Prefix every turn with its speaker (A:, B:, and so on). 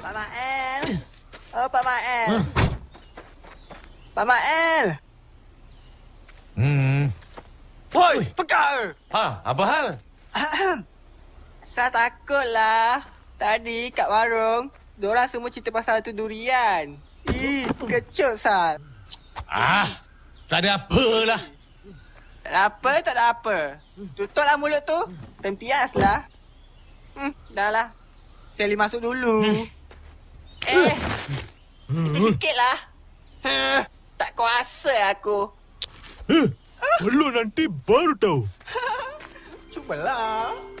A: Pak Mael. Oh, Pak Mael. Pak Mael. Hmm. Woi, pekak ke? Ha, apa hal?
B: Saya takutlah. Tadi kat warung, diorang semua cerita pasal tu durian. Ih, kecut, sah.
A: Ah, tak ada apalah
B: apa, tak ada apa. Tutuplah mulut tu. Pempiaslah. Hmm, dah lah. Sally masuk dulu. Hmm. Eh, sikit lah. Hmm. Tak kuasa aku.
A: Hmm. Eh, belum nanti baru tahu.
B: lah.